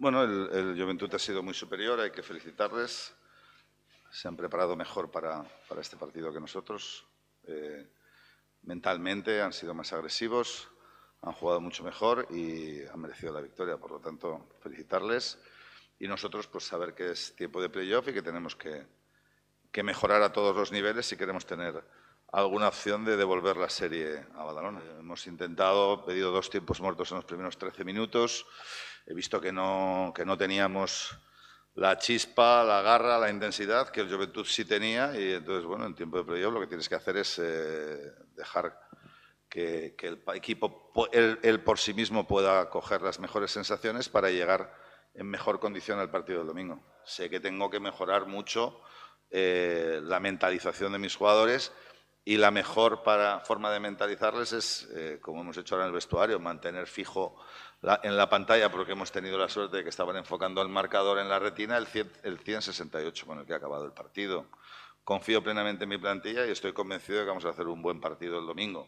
Bueno, el, el, Juventud ha sido muy superior, hay que felicitarles. Se han preparado mejor para, para este partido que nosotros. Eh, mentalmente han sido más agresivos, han jugado mucho mejor y han merecido la victoria. Por lo tanto, felicitarles. Y nosotros, pues saber que es tiempo de playoff y que tenemos que, que mejorar a todos los niveles si queremos tener alguna opción de devolver la serie a Badalona. Hemos intentado, pedido dos tiempos muertos en los primeros 13 minutos he visto que no, teníamos la chispa, la garra, la intensidad que el Juventud sí tenía y entonces, bueno, en tiempo de playoff lo que tienes que hacer es eh, dejar que, el equipo, él, por sí mismo pueda coger las mejores sensaciones para llegar en mejor condición al partido del domingo. Sé que tengo que mejorar mucho eh, la mentalización de mis jugadores y la mejor para, forma de mentalizarles es, eh, como hemos hecho ahora en el vestuario, mantener fijo en la pantalla, porque hemos tenido la suerte de que estaban enfocando el marcador en la retina, el, el 168 con el que ha acabado el partido. Confío plenamente en mi plantilla y estoy convencido de que vamos a hacer un buen partido el domingo.